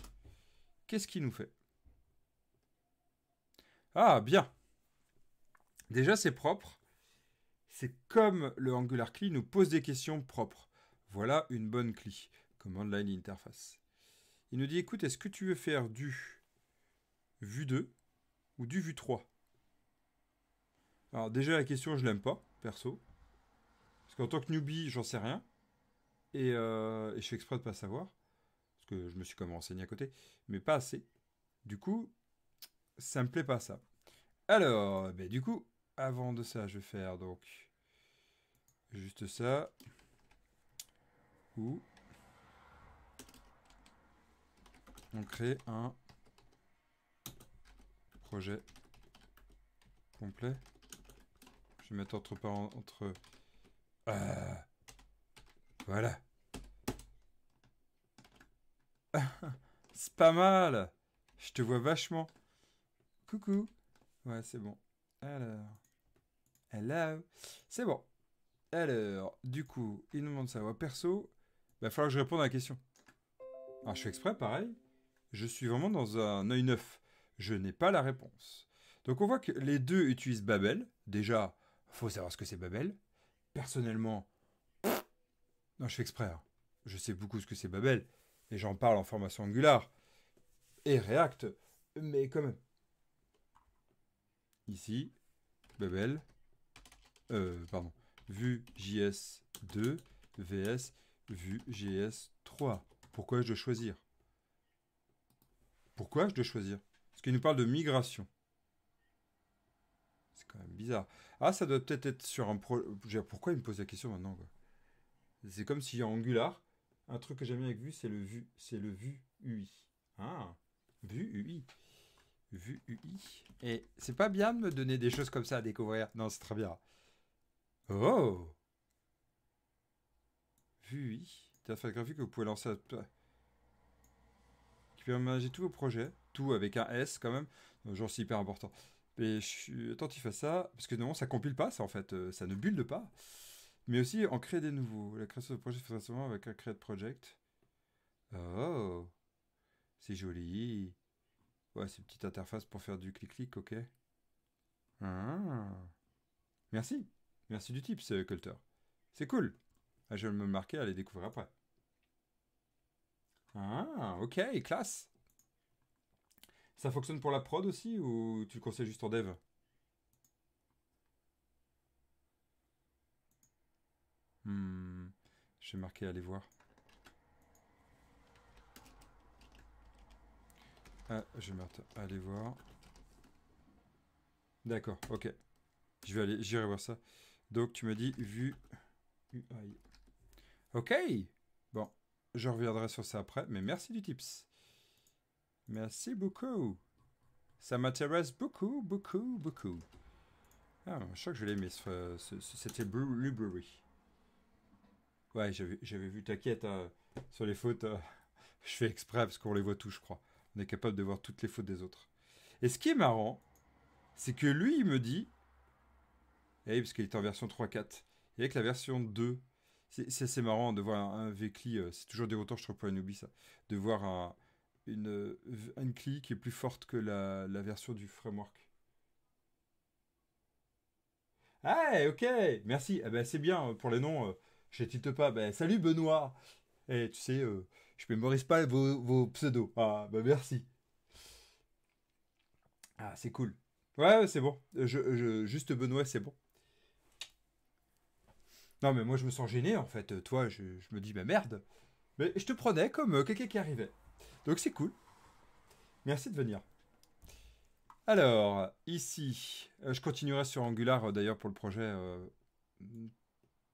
Qu'est-ce qu'il nous fait Ah, bien Déjà, c'est propre. C'est comme le Angular CLI nous pose des questions propres. Voilà une bonne CLI, command line interface. Il nous dit, écoute, est-ce que tu veux faire du vue 2 ou du vue 3 Alors déjà, la question, je l'aime pas perso. Parce qu'en tant que newbie, j'en sais rien. Euh, et, je fais exprès de pas savoir. Parce que je me suis comme renseigné à côté. Mais pas assez. Du coup, ça me plaît pas ça. Alors, ben du coup, avant de ça, je vais faire donc juste ça. où on crée un projet complet. Je vais mettre entre Entre... Euh, voilà. c'est pas mal. Je te vois vachement. Coucou. Ouais, c'est bon. Alors. Hello. C'est bon. Alors, du coup, il nous demande sa voix perso. Il va falloir que je réponde à la question. Alors, je suis exprès, pareil. Je suis vraiment dans un œil neuf. Je n'ai pas la réponse. Donc, on voit que les deux utilisent Babel. Déjà, faut savoir ce que c'est Babel. Personnellement, non, je fais exprès. Hein. Je sais beaucoup ce que c'est Babel et j'en parle en formation Angular et React, mais quand même. Ici, Babel, euh, pardon, JS 2 vs Vue.js 3. Pourquoi je dois choisir Pourquoi je dois choisir Parce qu'il nous parle de migration. C'est quand même bizarre. Ah, ça doit peut-être être sur un projet, Pourquoi il me pose la question maintenant C'est comme si en Angular, un truc que j'aime bien avec Vue, c'est le Vue, c'est le Vue UI. Ah, Vue UI. Vue UI. Et c'est pas bien de me donner des choses comme ça à découvrir. Non, c'est très bien. Oh Vue UI. fait graphique que vous pouvez lancer à... Qui peux manager tous vos projets. Tout avec un S quand même. Genre, c'est hyper important. Mais je suis attentif à ça, parce que non, ça compile pas, ça en fait, euh, ça ne build pas. Mais aussi en créer des nouveaux. La création de projet fait récemment avec un Create Project. Oh, c'est joli. Ouais, c'est une petite interface pour faire du clic-clic, ok. Ah. Merci. Merci du tip, euh, ce C'est cool. Ah, je vais me marquer à les découvrir après. Ah, ok, classe. Ça fonctionne pour la prod aussi ou tu le conseilles juste en dev hmm. J'ai marqué aller voir. Ah, je vais aller voir. D'accord, ok. Je vais aller, j'irai voir ça. Donc tu me dis vue Ok. Bon, je reviendrai sur ça après, mais merci du tips. Merci beaucoup. Ça m'intéresse beaucoup, beaucoup, beaucoup. Ah, je crois que je l'ai mis. C'était Blueberry. Ouais, j'avais vu, t'inquiète, quête euh, sur les fautes. Euh, je fais exprès parce qu'on les voit tous, je crois. On est capable de voir toutes les fautes des autres. Et ce qui est marrant, c'est que lui, il me dit. Eh, parce qu'il est en version 3.4. Et avec la version 2, c'est assez marrant de voir un, un euh, c'est toujours déroutant, je trouve, pour oubli, ça. De voir un, une, une qui est plus forte que la, version du framework. Ah, ok, merci. Ah bah, c'est bien euh, pour les noms. Euh, je tilte pas. Bah, salut Benoît. Et eh, tu sais, je euh, je mémorise pas vos, vos, pseudos. Ah, bah merci. Ah, c'est cool. Ouais, c'est bon. Euh, je, juste Benoît, c'est bon. Non, mais moi, je me sens gêné en fait. Toi, je, me dis, bah merde. Mais je te prenais comme quelqu'un qui arrivait. Donc c'est cool. Merci de venir. Alors, ici, euh, je continuerai sur Angular euh, d'ailleurs pour le projet. Euh,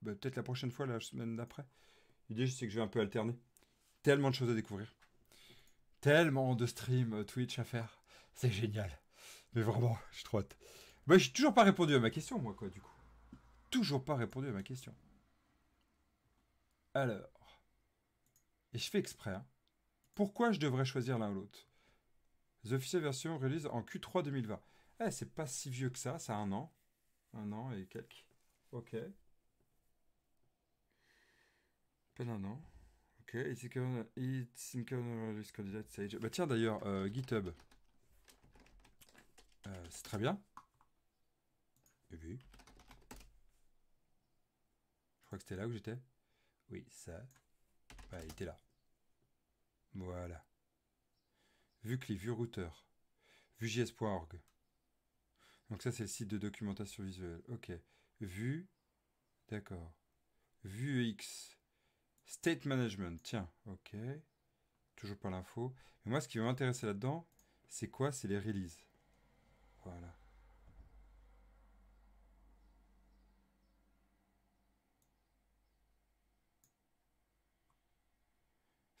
bah, peut-être la prochaine fois, la semaine d'après. L'idée, c'est que je vais un peu alterner. Tellement de choses à découvrir. Tellement de streams Twitch à faire. C'est génial. Mais vraiment, je suis trop hâte. Bah, j'ai toujours pas répondu à ma question, moi, quoi, du coup. Toujours pas répondu à ma question. Alors. Et je fais exprès, hein. Pourquoi je devrais choisir l'un ou l'autre The official version release en Q3 2020. Eh, c'est pas si vieux que ça, ça a un an. Un an et quelques. Ok. Pas un an. Ok, it's in, it's release candidate Bah tiens d'ailleurs, euh, GitHub. Euh, c'est très bien. vu. Eh je crois que c'était là où j'étais. Oui, ça. Bah, il était là. Voilà. Vucli, vue routeur. Vue.js.org. Donc ça, c'est le site de documentation visuelle. OK. Vue. D'accord. Vue X. State management. Tiens, OK. Toujours pas l'info. Mais moi, ce qui va m'intéresser là-dedans, c'est quoi C'est les releases. Voilà.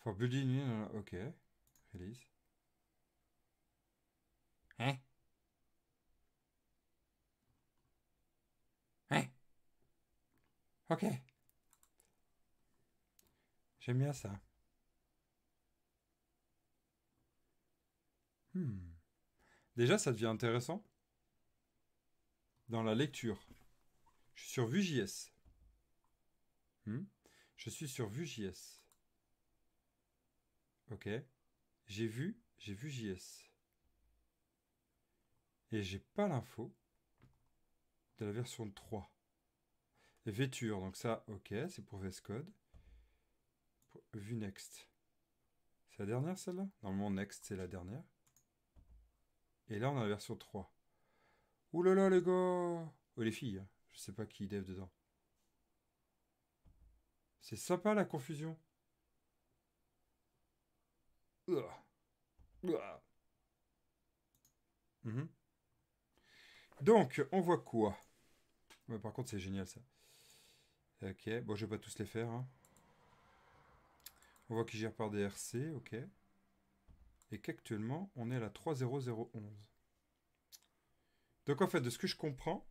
For building euh, ok. Release. Hein Hein Ok. J'aime bien ça. Hmm. Déjà, ça devient intéressant dans la lecture. Je suis sur Vue.js. Hmm. Je suis sur Vue.js. Ok. J'ai vu, j'ai vu JS. Et j'ai pas l'info de la version 3. Vêture, donc ça, ok, c'est pour VS Code. Vue Next. C'est la dernière celle-là Normalement, Next, c'est la dernière. Et là, on a la version 3. Ouh là là, les gars ou oh, les filles, hein. je sais pas qui dev dedans. C'est sympa la confusion. Mhm. Donc, on voit quoi Par contre, c'est génial ça. Ok, bon, je vais pas tous les faire. Hein. On voit qu'ils gèrent par DRC, ok. Et qu'actuellement, on est à la 30011. Donc en fait, de ce que je comprends,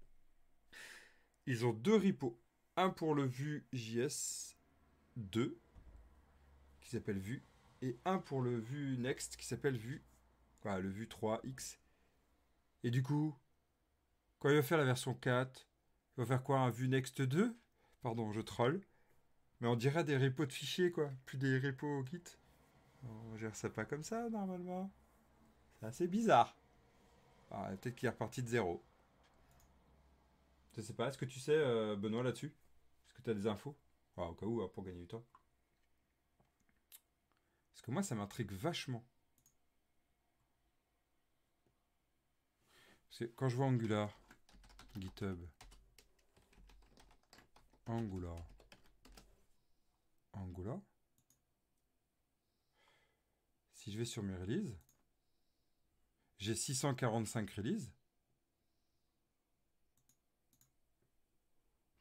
ils ont deux repos. Un pour le Vue JS 2, qui s'appelle Vue, et un pour le Vue Next qui s'appelle Vue, le Vue 3X. Et du coup, quand il va faire la version 4, il va faire quoi Un Vue Next 2 Pardon, je troll. Mais on dirait des repos de fichiers, quoi. Plus des repos au kit. On gère ça pas comme ça, normalement. C'est assez bizarre. Ah, peut-être qu'il est reparti de zéro. Je sais pas, est-ce que tu sais, euh, Benoît, là-dessus Est-ce que tu as des infos ah, Au cas où, hein, pour gagner du temps. Parce que moi, ça m'intrigue vachement. C'est quand je vois Angular, GitHub, Angular, Angular, si je vais sur mes releases, j'ai 645 releases.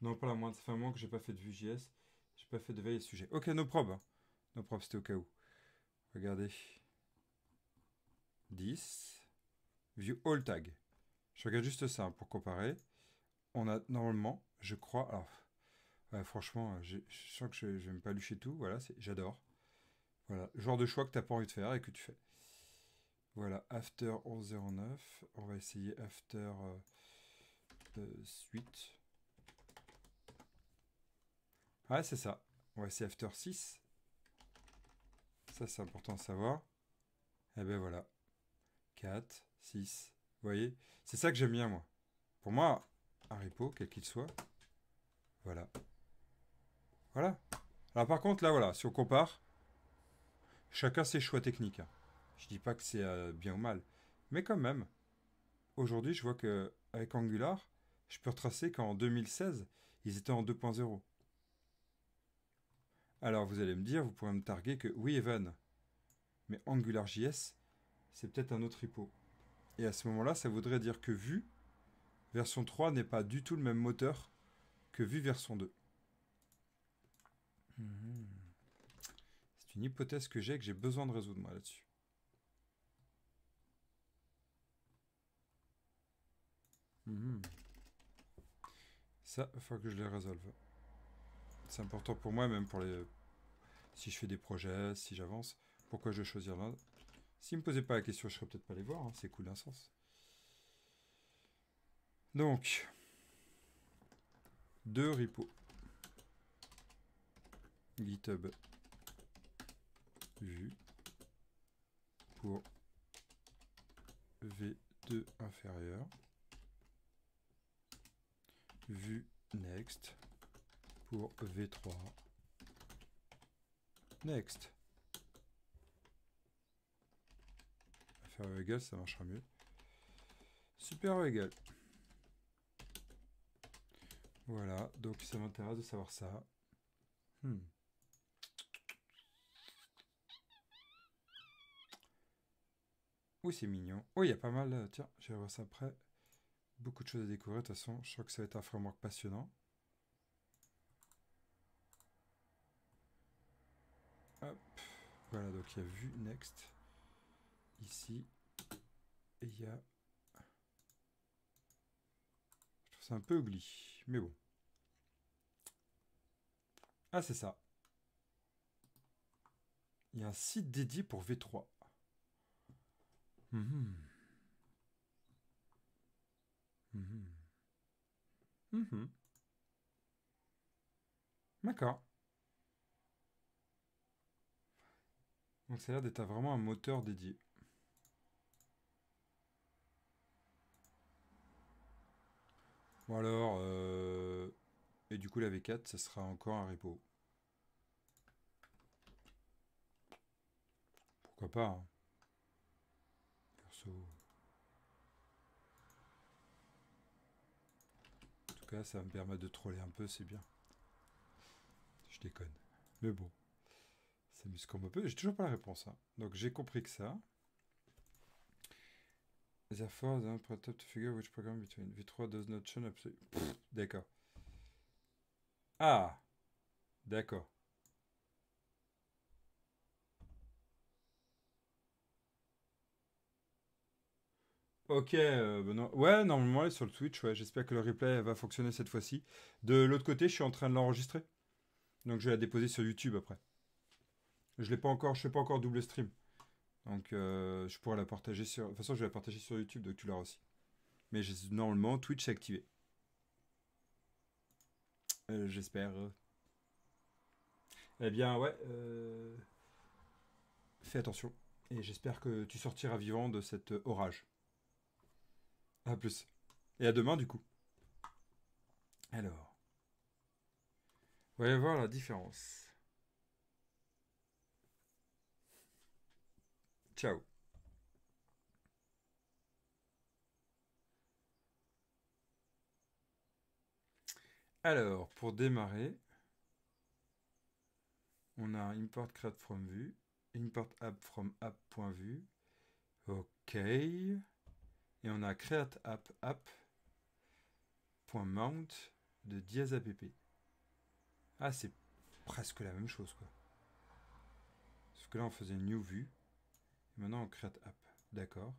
Non, pas la moindre. Ça fait un que j'ai pas fait de Vue.js. J'ai pas fait de veille sujet. Ok, nos prob. Hein. No prob, c'était au cas où. Regardez. 10. View all tag. Je regarde juste ça hein, pour comparer. On a normalement, je crois... Alors, franchement, euh, je, sens que je, n'aime pas lucher tout. Voilà, j'adore. Voilà, genre de choix que tu n'as pas envie de faire et que tu fais. Voilà, after 1109. On va essayer after 8, euh, suite. Ouais, ah, c'est ça. On va essayer after 6 c'est important à savoir. Et eh ben voilà. 4, 6. voyez C'est ça que j'aime bien, moi. Pour moi, un repo, quel qu'il soit, voilà. Voilà. Alors par contre, là, voilà, si on compare, chacun ses choix techniques. Hein. Je dis pas que c'est euh, bien ou mal. Mais quand même, aujourd'hui, je vois que avec Angular, je peux retracer qu'en 2016, ils étaient en 2.0. Alors vous allez me dire, vous pourrez me targuer que oui Evan, mais AngularJS, c'est peut-être un autre repo. Et à ce moment-là, ça voudrait dire que Vue version 3 n'est pas du tout le même moteur que Vue version 2. Hmm. C'est une hypothèse que j'ai que j'ai besoin de résoudre moi là-dessus. Hmm. Ça, il faut que je les résolve. C'est important pour moi, même pour les... Si je fais des projets, si j'avance, pourquoi je vais choisir l'un. S'ils ne me posaient pas la question, je ne serais peut-être pas les voir. Hein, c'est cool d'un sens. Donc, deux repos. GitHub vue pour V2 inférieur, vue next, V3. Next. faire égal, ça marchera mieux. Super égal. Voilà, donc ça m'intéresse de savoir ça. Hmm. Oui c'est mignon. Oh, il y a pas mal. Tiens, je vais voir ça après. Beaucoup de choses à découvrir. De toute façon, je crois que ça va être un framework passionnant. Voilà, donc il y a vue next ici et il y a je trouve ça un peu ugly, mais bon. Ah, c'est ça. Il y a un site dédié pour V3. Mmh. Mmh. Mmh. Hmm. Hmm, hmm. D'accord. Donc ça a l'air d'être vraiment un moteur dédié. Bon alors, euh, et du coup la V4, ça sera encore un repo. Pourquoi pas hein. En tout cas, ça va me permettre de troller un peu, c'est bien. Je déconne. Mais bon comme peut. J'ai toujours pas la réponse. Hein. Donc j'ai compris que ça. Hein, figure which program between V3 does not D'accord. Ah D'accord. Ok, euh, Ouais, normalement, elle est sur le Twitch. Ouais, j'espère que le replay va fonctionner cette fois-ci. De l'autre côté, je suis en train de l'enregistrer. Donc, je vais la déposer sur YouTube après. Je l'ai pas encore, je fais pas encore double stream. Donc euh, je pourrais la partager sur. De toute façon, je vais la partager sur YouTube, donc tu l'auras aussi. Mais normalement, Twitch est activé. Euh, j'espère. Eh bien, ouais. Euh, fais attention. Et j'espère que tu sortiras vivant de cet orage. A plus. Et à demain, du coup. Alors. Voyons voir la différence. Ciao Alors, pour démarrer, on a import create from view, import app from app.vue, OK, et on a create app app.mount de dièse app. Ah, c'est presque la même chose, quoi. Sauf que là, on faisait new vue. Maintenant, on crée app. D'accord.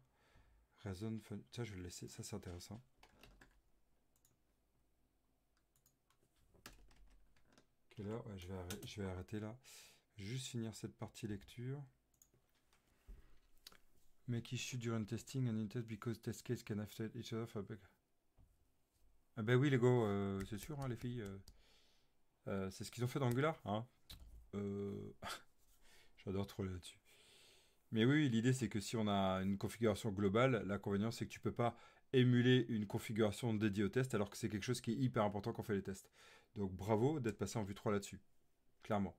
Raison fun... Ça, je vais le laisser. Ça, c'est intéressant. Quelle je, vais arrêter, je vais arrêter là. Juste finir cette partie lecture. Make issue during testing and in test because test case can affect each other. Ah ben oui, les gars, euh, c'est sûr, hein, les filles. Euh, euh, c'est ce qu'ils ont fait dans Angular. Hein J'adore trop là-dessus. Mais oui, l'idée c'est que si on a une configuration globale, l'inconvénient c'est que tu peux pas émuler une configuration dédiée au test alors que c'est quelque chose qui est hyper important quand on fait les tests. Donc bravo d'être passé en vue 3 là-dessus, clairement.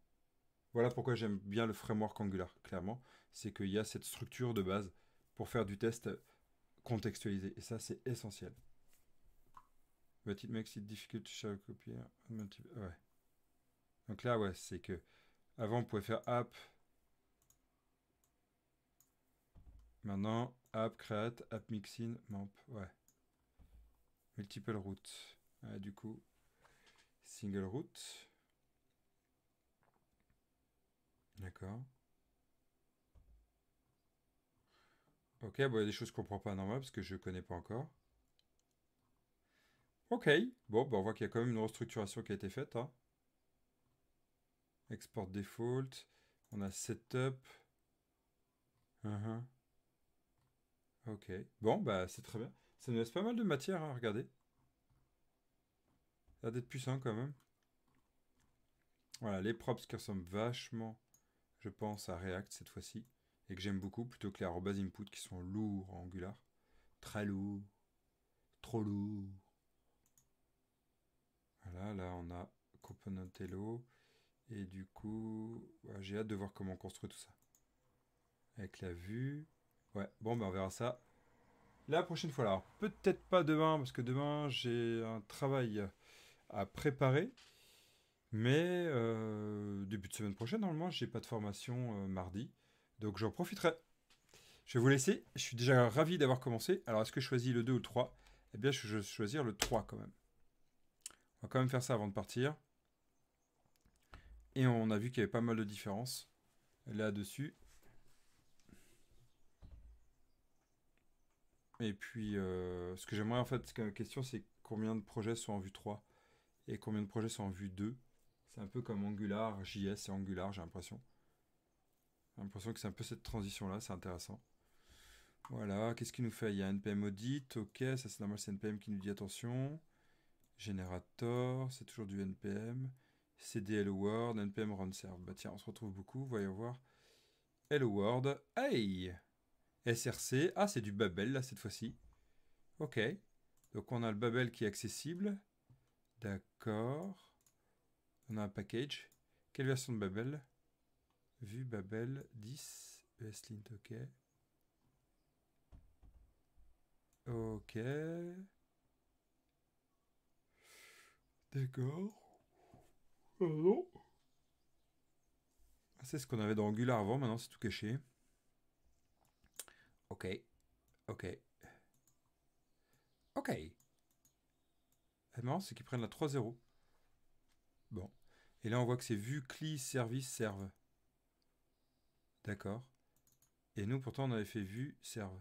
Voilà pourquoi j'aime bien le framework Angular, clairement. C'est qu'il y a cette structure de base pour faire du test contextualisé. Et ça, c'est essentiel. But it makes it difficult to share copy. Ouais. Donc là, ouais, c'est que avant, on pouvait faire app, Maintenant, app create, app mixin, mamp, ouais. Multiple route. du coup, single route. D'accord. Ok, bon, il y a des choses qu'on ne comprend pas normalement, parce que je ne connais pas encore. Ok, bon, bah, on voit qu'il y a quand même une restructuration qui a été faite. Hein. Export default, on a setup. Uh-huh. Ok. Bon, bah c'est très bien. Ça nous laisse pas mal de matière à regarder. Ça a d'être puissant quand même. Voilà, les props qui ressemblent vachement, je pense, à React cette fois-ci. Et que j'aime beaucoup, plutôt que les arrobas input qui sont lourds en Angular. Très lourds. Trop lourds. Voilà, là on a component Et du coup, j'ai hâte de voir comment on construit tout ça. Avec la vue. Ouais, bon, ben on verra ça la prochaine fois. Alors, peut-être pas demain, parce que demain, j'ai un travail à préparer. Mais euh, début de semaine prochaine, normalement, j'ai pas de formation euh, mardi. Donc, j'en profiterai. Je vais vous laisser. Je suis déjà ravi d'avoir commencé. Alors, est-ce que je choisis le 2 ou le 3 Eh bien, je vais choisir le 3 quand même. On va quand même faire ça avant de partir. Et on a vu qu'il y avait pas mal de différences là-dessus. Et puis, euh, ce que j'aimerais en fait, la question, c'est combien de projets sont en vue 3 et combien de projets sont en vue 2. C'est un peu comme Angular, JS et Angular, j'ai l'impression. J'ai l'impression que c'est un peu cette transition-là, c'est intéressant. Voilà, qu'est-ce qu'il nous fait Il y a NPM Audit, ok, ça c'est normal, c'est NPM qui nous dit attention. Generator, c'est toujours du NPM. CD Hello World, NPM Run Serve. Bah tiens, on se retrouve beaucoup, voyons voir. Hello World, hey SRC. Ah, c'est du Babel, là, cette fois-ci. OK. Donc, on a le Babel qui est accessible. D'accord. On a un package. Quelle version de Babel Vue Babel 10. ESLint, OK. OK. D'accord. Ah, c'est ce qu'on avait dans Angular avant, maintenant c'est tout caché. Ok. Ok. Ok. C'est marrant, c'est qu'ils prennent la 3-0. Bon. Et là, on voit que c'est vue, clic, service, serve. D'accord. Et nous, pourtant, on avait fait vue, serve.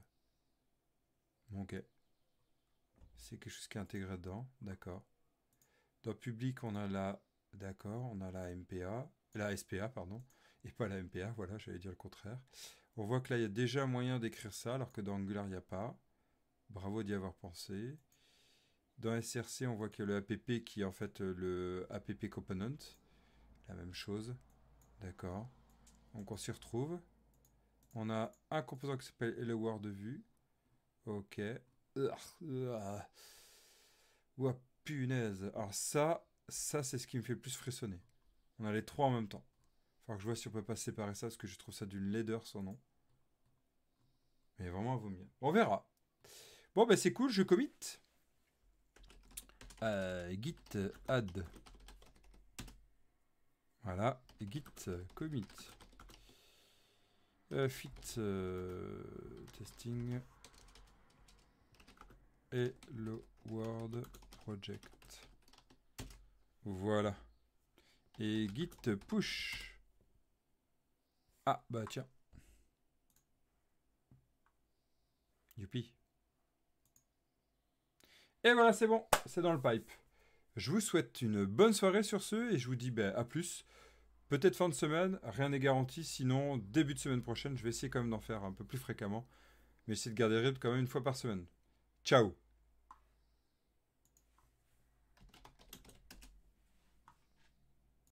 ok. C'est quelque chose qui est intégré dedans. D'accord. Dans public, on a la... D'accord, on a la MPA. La SPA, pardon. Et pas la MPA, voilà, j'allais dire le contraire. On voit que là, il y a déjà moyen d'écrire ça, alors que dans Angular, il n'y a pas. Bravo d'y avoir pensé. Dans SRC, on voit qu'il y a le app qui est en fait euh, le app component. La même chose. D'accord. Donc on s'y retrouve. On a un composant qui s'appelle Hello World vue. Ok. Ouah, punaise. Alors ça, ça c'est ce qui me fait plus frissonner. On a les trois en même temps. Faut que je vois si on peut pas séparer ça, parce que je trouve ça d'une laideur son nom. Mais vraiment vaut mieux. On verra. Bon, ben c'est cool, je commit. Euh, git euh, add. Voilà, git euh, commit. fit testing. Hello le project. Voilà. Et git push. Ah, bah tiens. Youpi. Et voilà, c'est bon, c'est dans le pipe. Je vous souhaite une bonne soirée sur ce et je vous dis bah, à plus. Peut-être fin de semaine, rien n'est garanti. Sinon, début de semaine prochaine, je vais essayer quand même d'en faire un peu plus fréquemment. Mais j'essaie de garder rythme quand même une fois par semaine. Ciao